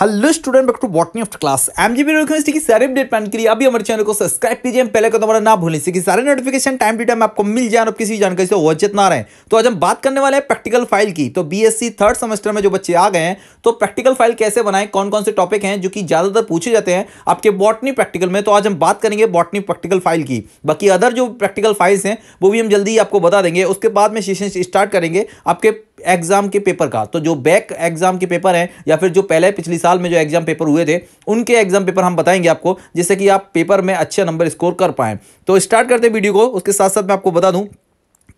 hello student back to botany of class M G B request की सारे update पाने के लिए अभी हमारे चैनल को सब्सक्राइब कीजिए हम पहले का तुम्हारा ना भूलें सी सारे नोटिफिकेशन टाइम टू टाइम आपको मिल जाए और किसी जानकारी से वचित ना रहे तो आज हम बात करने वाले हैं प्रैक्टिकल फाइल की तो बीएससी थर्ड सेमेस्टर में जो बच्चे आ गए हैं तो प्रैक्टिकल फाइल कैसे बनाए कौन कौन से टॉपिक हैं जो कि ज़्यादातर पूछे जाते हैं आपके बॉटनी प्रैक्टिकल में तो आज हम बात करेंगे बॉटनी प्रैक्टिकल फाइल की बाकी अदर जो प्रैक्टिकल फाइल्स हैं वो भी हम जल्दी आपको बता देंगे उसके बाद में सेशन स्टार्ट करेंगे आपके एग्ज़ाम के पेपर का तो जो बैक एग्ज़ाम के पेपर हैं या फिर जो पहले पिछले साल में जो एग्ज़ाम पेपर हुए थे उनके एग्ज़ाम पेपर हम बताएंगे आपको जिससे कि आप पेपर में अच्छे नंबर स्कोर कर पाएं तो स्टार्ट करते हैं वीडियो को उसके साथ साथ मैं आपको बता दूं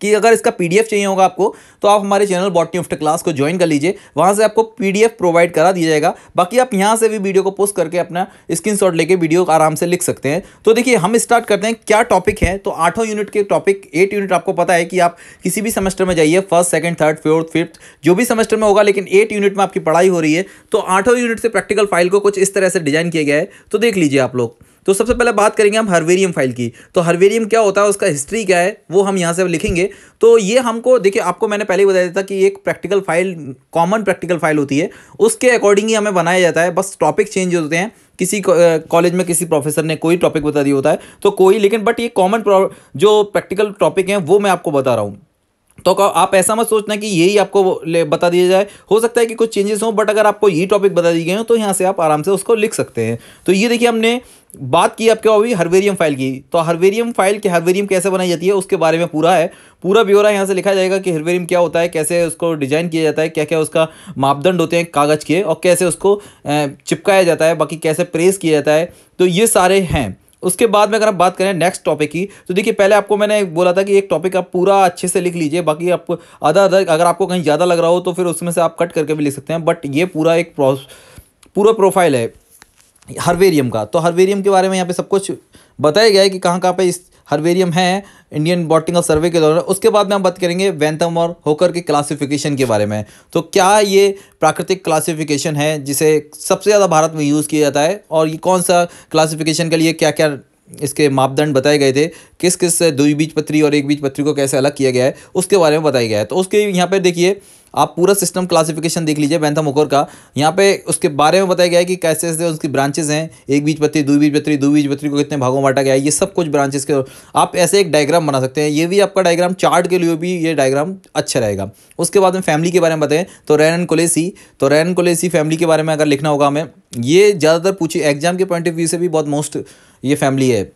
कि अगर इसका पी चाहिए होगा आपको तो आप हमारे चैनल बॉटनी ऑफ्ट क्लास को ज्वाइन कर लीजिए वहाँ से आपको पी प्रोवाइड करा दिया जाएगा बाकी आप यहाँ से भी वीडियो को पोस्ट करके अपना स्क्रीन लेके वीडियो आराम से लिख सकते हैं तो देखिए हम स्टार्ट करते हैं क्या टॉपिक है तो आठों यूनिट के टॉपिक एट यूनिट आपको पता है कि आप किसी भी सेमेस्टर में जाइए first second third fourth fifth जो भी सेमेस्टर में होगा लेकिन एट यूनिट में आपकी पढ़ाई हो रही है तो आठों यूनिट से प्रैक्टिकल फाइल को कुछ इस तरह से डिजाइन किया गया है तो देख लीजिए आप लोग तो सबसे पहले बात करेंगे हम हरवेरियम फाइल की तो हरवेरियम क्या होता है उसका हिस्ट्री क्या है वो हम यहाँ से लिखेंगे तो ये हमको देखिए आपको मैंने पहले ही बताया था कि एक practical file common practical file होती है उसके अकॉर्डिंग ही हमें बनाया जाता है बस टॉपिक चेंज होते हैं किसी कॉलेज में किसी प्रोफेसर ने कोई टॉपिक बता दिया होता है तो कोई लेकिन बट ये कॉमन जो प्रैक्टिकल टॉपिक हैं वो मैं आपको बता रहा हूँ तो आप ऐसा मत सोचना कि यही आपको बता दिया जाए हो सकता है कि कुछ चेंजेस हों बट अगर आपको ये टॉपिक बता दिए गए हो तो यहाँ से आप आराम से उसको लिख सकते हैं तो ये देखिए हमने बात की आपके अभी हरवेरियम फाइल की तो हरवेरियम फाइल के हरवेरियम कैसे बनाई जाती है उसके बारे में पूरा है पूरा ब्यौरा यहाँ से लिखा जाएगा कि हरवेरियम क्या होता है कैसे उसको डिजाइन किया जाता है क्या क्या उसका मापदंड होते हैं कागज़ के और कैसे उसको चिपकाया जाता है बाकी कैसे प्रेस किया जाता है तो ये सारे हैं उसके बाद में अगर आप बात करें नेक्स्ट टॉपिक की तो देखिए पहले आपको मैंने बोला था कि एक टॉपिक आप पूरा अच्छे से लिख लीजिए बाकी आपको आधा आधा अगर आपको कहीं ज़्यादा लग रहा हो तो फिर उसमें से आप कट करके भी लिख सकते हैं बट ये पूरा एक पूरा प्रोफाइल है हरवेरियम का तो हरवेरियम के बारे में यहाँ पे सब कुछ बताया गया है कि कहाँ कहाँ पर इस हरवेरियम है इंडियन बॉटनिकल सर्वे के दौरान उसके बाद में हम बात करेंगे वैंथम और होकर के क्लासिफिकेशन के बारे में तो क्या ये प्राकृतिक क्लासिफिकेशन है जिसे सबसे ज़्यादा भारत में यूज़ किया जाता है और ये कौन सा क्लासिफिकेशन के लिए क्या क्या इसके मापदंड बताए गए थे किस किस दो बीज पत्री और एक बीज पत्री को कैसे अलग किया गया है उसके बारे में बताया गया है तो उसके यहाँ पर देखिए आप पूरा सिस्टम क्लासिफिकेशन देख लीजिए बैंथम होकर का यहाँ पे उसके बारे में बताया गया है कि कैसे कैसे उसकी ब्रांचेज हैं एक बीज पत्री दो बीज पत्री दो बीज पत्री को कितने भागों बांटा गया है ये सब कुछ ब्रांचेस के आप ऐसे एक डायग्राम बना सकते हैं ये भी आपका डायग्राम चार्ट के लिए भी ये डायग्राम अच्छा रहेगा उसके बाद में फैमिली के बारे में बताएं तो रैन एंड कोलेसी तो रैन एंड कोलेसी फैमिली के बारे में अगर लिखना होगा हमें ये ज़्यादातर पूछी एग्जाम के पॉइंट ऑफ व्यू से भी बहुत मोस्ट ये फैमिली है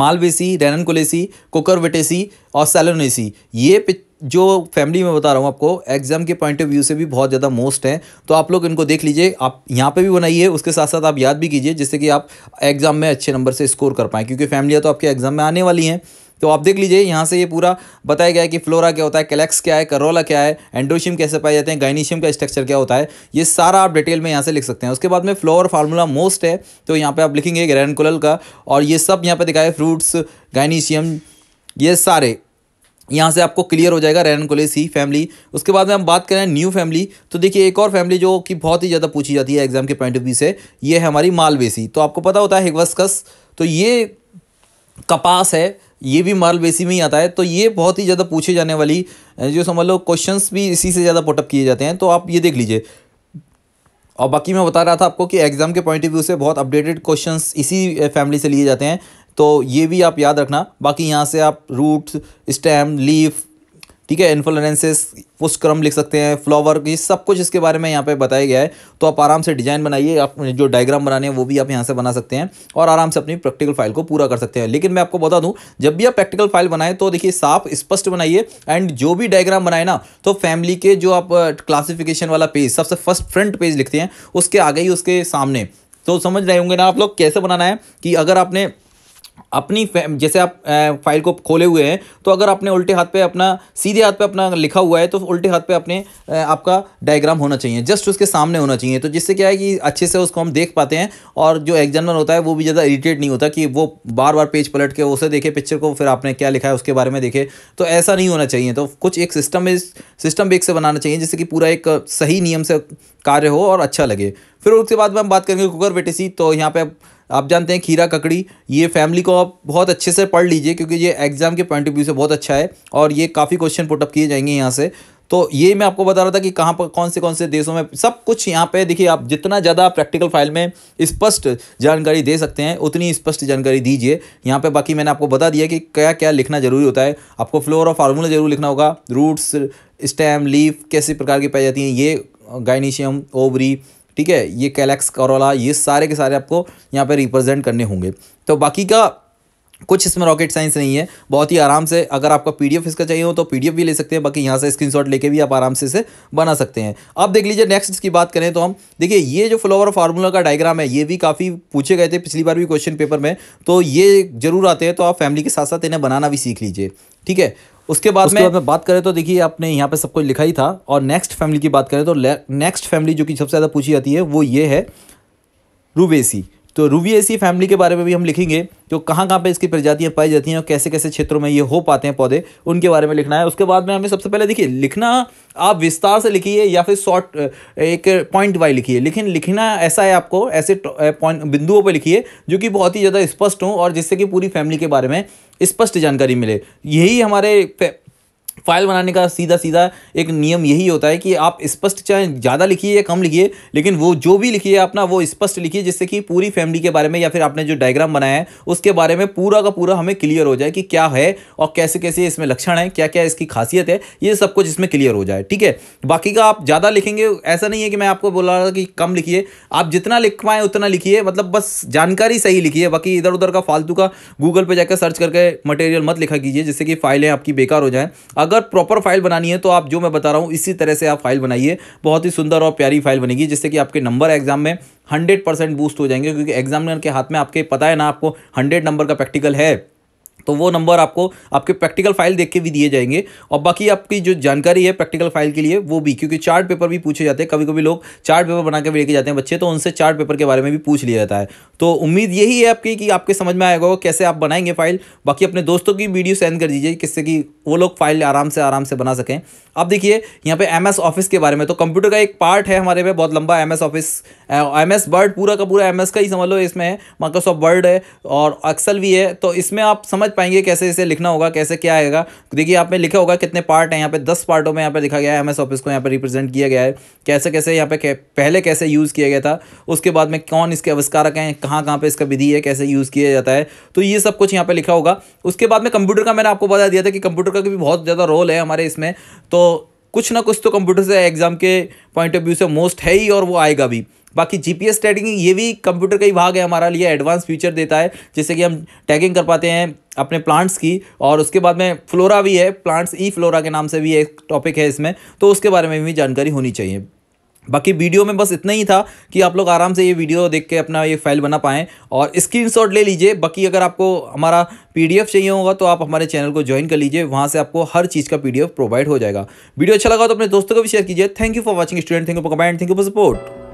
मालवेसी रैनन कोलेसी कुकर और सेलोनेसी ये जो फैमिली में बता रहा हूँ आपको एग्जाम के पॉइंट ऑफ व्यू से भी बहुत ज़्यादा मोस्ट हैं तो आप लोग इनको देख लीजिए आप यहाँ पे भी बनाइए उसके साथ साथ आप याद भी कीजिए जिससे कि आप एग्ज़ाम में अच्छे नंबर से स्कोर कर पाएँ क्योंकि फैमिलियाँ तो आपके एग्ज़ाम में आने वाली हैं तो आप देख लीजिए यहाँ से ये पूरा बताया गया है कि फ्लोरा क्या होता है कैलेक्स क्या है करोला क्या है एंड्रोशियम कैसे पाए जाते हैं गाइनीशियम का स्ट्रक्चर क्या होता है ये सारा आप डिटेल में यहाँ से लिख सकते हैं उसके बाद में फ्लोर फार्मूला मोस्ट है तो यहाँ पे आप लिखेंगे ग्रैनकुलल का और ये सब यहाँ पर दिखाए फ्रूट्स गाइनीशियम ये सारे यहाँ से आपको क्लियर हो जाएगा रैन कोले सी फैमिली उसके बाद में हम बात करें न्यू फैमिली तो देखिए एक और फैमिली जो कि बहुत ही ज़्यादा पूछी जाती है एग्जाम के पॉइंट ऑफ व्यू से ये है हमारी मालवेसी तो आपको पता होता है हिगवस्कस तो ये कपास है ये भी मालवेसी में ही आता है तो ये बहुत ही ज़्यादा पूछे जाने वाली जो समझ लो क्वेश्चन भी इसी से ज़्यादा पुटअप किए जाते हैं तो आप ये देख लीजिए और बाकी मैं बता रहा था आपको कि एग्ज़ाम के पॉइंट ऑफ व्यू से बहुत अपडेटेड क्वेश्चंस इसी फैमिली से लिए जाते हैं तो ये भी आप याद रखना बाकी यहाँ से आप रूट स्टेम लीफ ठीक है इन्फ्लोरेंसेस पुष्क्रम लिख सकते हैं फ्लावर ये सब कुछ इसके बारे में यहाँ पे बताया गया है तो आप आराम से डिजाइन बनाइए आप जो डायग्राम बनाने हैं वो भी आप यहाँ से बना सकते हैं और आराम से अपनी प्रैक्टिकल फाइल को पूरा कर सकते हैं लेकिन मैं आपको बता दूँ जब भी आप प्रैक्टिकल फाइल बनाएं तो देखिए साफ स्पष्ट बनाइए एंड जो भी डायग्राम बनाए ना तो फैमिली के जो आप क्लासिफिकेशन वाला पेज सबसे फर्स्ट फ्रंट पेज लिखते हैं उसके आगे ही उसके सामने तो समझ रहे होंगे ना आप लोग कैसे बनाना है कि अगर आपने अपनी जैसे आप फाइल को खोले हुए हैं तो अगर आपने उल्टे हाथ पे अपना सीधे हाथ पे अपना लिखा हुआ है तो उल्टे हाथ पे अपने आपका डायग्राम होना चाहिए जस्ट उसके सामने होना चाहिए तो जिससे क्या है कि अच्छे से उसको हम देख पाते हैं और जो एग्जामर होता है वो भी ज़्यादा इरीटेट नहीं होता कि वो बार बार पेज पलट के उसे देखे पिक्चर को फिर आपने क्या लिखा है उसके बारे में देखे तो ऐसा नहीं होना चाहिए तो कुछ एक सिस्टम सिस्टम बेग से बनाना चाहिए जिससे कि पूरा एक सही नियम से कार्य हो और अच्छा लगे फिर उसके बाद में हम बात करेंगे कुकर वेटेसी तो यहाँ पे आप जानते हैं खीरा ककड़ी ये फैमिली को आप बहुत अच्छे से पढ़ लीजिए क्योंकि ये एग्जाम के पॉइंट ऑफ व्यू से बहुत अच्छा है और ये काफ़ी क्वेश्चन पुटअप किए जाएंगे यहाँ से तो ये मैं आपको बता रहा था कि कहाँ पर कौन से कौन से देशों में सब कुछ यहाँ पे देखिए आप जितना ज़्यादा प्रैक्टिकल फाइल में स्पष्ट जानकारी दे सकते हैं उतनी स्पष्ट जानकारी दीजिए यहाँ पे बाकी मैंने आपको बता दिया कि क्या क्या लिखना जरूरी होता है आपको फ्लोर और फार्मूला जरूर लिखना होगा रूट्स स्टैम लीफ कैसे प्रकार की पाई जाती हैं ये गाइनीशियम ओवरी ठीक है ये कैलेक्स करोला ये सारे के सारे आपको यहाँ पर रिप्रेजेंट करने होंगे तो बाकी का कुछ इसमें रॉकेट साइंस नहीं है बहुत ही आराम से अगर आपका पीडीएफ इसका चाहिए हो तो पीडीएफ भी ले सकते हैं बाकी यहाँ से स्क्रीनशॉट लेके भी आप आराम से इसे बना सकते हैं अब देख लीजिए नेक्स्ट इसकी बात करें तो हम देखिए ये जो फ्लोवर फार्मूला का डायग्राम है ये भी काफ़ी पूछे गए थे पिछली बार भी क्वेश्चन पेपर में तो ये जरूर आते हैं तो आप फैमिली के साथ साथ इन्हें बनाना भी सीख लीजिए ठीक है उसके बाद उसके में बाद बात करें तो देखिए आपने यहाँ पे सब कुछ लिखा ही था और नेक्स्ट फैमिली की बात करें तो नेक्स्ट फैमिली जो कि सबसे ज़्यादा पूछी जाती है वो ये है रूबेसी तो ऐसी फैमिली के बारे में भी हम लिखेंगे तो कहाँ कहाँ पे इसकी प्रजातियाँ पाई जाती हैं और कैसे कैसे क्षेत्रों में ये हो पाते हैं पौधे उनके बारे में लिखना है उसके बाद में हमें सबसे पहले देखिए लिखना आप विस्तार से लिखिए या फिर शॉर्ट एक पॉइंट वाई लिखिए लेकिन लिखना ऐसा है आपको ऐसे पॉइंट बिंदुओं पर लिखिए जो कि बहुत ही ज़्यादा स्पष्ट हों और जिससे कि पूरी फैमिली के बारे में स्पष्ट जानकारी मिले यही हमारे फाइल बनाने का सीधा सीधा एक नियम यही होता है कि आप स्पष्ट चाहे ज़्यादा लिखिए या कम लिखिए लेकिन वो जो भी लिखिए अपना वो स्पष्ट लिखिए जिससे कि पूरी फैमिली के बारे में या फिर आपने जो डायग्राम बनाया है उसके बारे में पूरा का पूरा हमें क्लियर हो जाए कि क्या है और कैसे कैसे इसमें लक्षण है क्या क्या इसकी खासियत है ये सब कुछ इसमें क्लियर हो जाए ठीक है बाकी का आप ज़्यादा लिखेंगे ऐसा नहीं है कि मैं आपको बोला रहा कि कम लिखिए आप जितना लिख पाएँ उतना लिखिए मतलब बस जानकारी सही लिखिए बाकी इधर उधर का फालतू का गूगल पर जाकर सर्च करके मटेरियल मत लिखा कीजिए जिससे कि फाइलें आपकी बेकार हो जाएँ अगर प्रॉपर फाइल बनानी है तो आप जो मैं बता रहा हूँ इसी तरह से आप फाइल बनाइए बहुत ही सुंदर और प्यारी फाइल बनेगी जिससे कि आपके नंबर एग्जाम में हंड्रेड परसेंट बूस्ट हो जाएंगे क्योंकि एग्जामिनर के हाथ में आपके पता है ना आपको हंड्रेड नंबर का प्रैक्टिकल है तो वो नंबर आपको आपके प्रैक्टिकल फाइल देख के भी दिए जाएंगे और बाकी आपकी जो जानकारी है प्रैक्टिकल फाइल के लिए वो भी क्योंकि चार्ट पेपर भी पूछे जाते हैं कभी कभी लोग चार्ट पेपर बना के भी लेके जाते हैं बच्चे तो उनसे चार्ट पेपर के बारे में भी पूछ लिया जाता है तो उम्मीद यही है आपकी कि आपके समझ में आएगा कैसे आप बनाएंगे फाइल बाकी अपने दोस्तों की वीडियो सेंड कर दीजिए किससे कि वो लोग फाइल आराम से आराम से बना सकें अब देखिए यहाँ पे एम ऑफिस के बारे में तो कंप्यूटर का एक पार्ट है हमारे में बहुत लंबा M office M S Word पूरा का पूरा एम का ही समझ लो इसमें है माइक्रोसॉफ्ट वर्ड है और एक्सल भी है तो इसमें आप समझ पाएंगे कैसे इसे लिखना होगा कैसे क्या आएगा देखिए आप में लिखा होगा कितने पार्ट हैं यहाँ पे दस पार्टों में यहाँ पे लिखा गया है एम ऑफिस को यहाँ पर रिप्रेजेंट किया गया है कैसे कैसे यहाँ पे पहले कैसे यूज़ किया गया था उसके बाद में कौन इसके आविष्कारक हैं कहाँ कहाँ पे इसका विधि है कैसे यूज़ किया जाता है तो ये सब कुछ यहाँ पे लिखा होगा उसके बाद में कंप्यूटर का मैंने आपको बता दिया था कि कंप्यूटर का भी बहुत ज़्यादा रोल है हमारे इसमें तो कुछ ना कुछ तो कंप्यूटर से एग्ज़ाम के पॉइंट ऑफ व्यू से मोस्ट है ही और वो आएगा भी बाकी जी पी एस टैगिंग ये भी कंप्यूटर का ही भाग है हमारा लिए एडवांस फ्यूचर देता है जैसे कि हम टैगिंग कर पाते हैं अपने प्लांट्स की और उसके बाद में फ्लोरा भी है प्लांट्स ई फ्लोरा के नाम से भी एक टॉपिक है इसमें तो उसके बारे में भी जानकारी होनी चाहिए बाकी वीडियो में बस इतना ही था कि आप लोग आराम से ये वीडियो देख के अपना ये फाइल बना पाएँ और स्क्रीनशॉट ले लीजिए बाकी अगर आपको हमारा पीडीएफ चाहिए होगा तो आप हमारे चैनल को ज्वाइन कर लीजिए वहाँ से आपको हर चीज़ का पीडीएफ प्रोवाइड हो जाएगा वीडियो अच्छा लगा तो अपने दोस्तों को भी शेयर कीजिए thank you for watching student thank you for comment thank you for support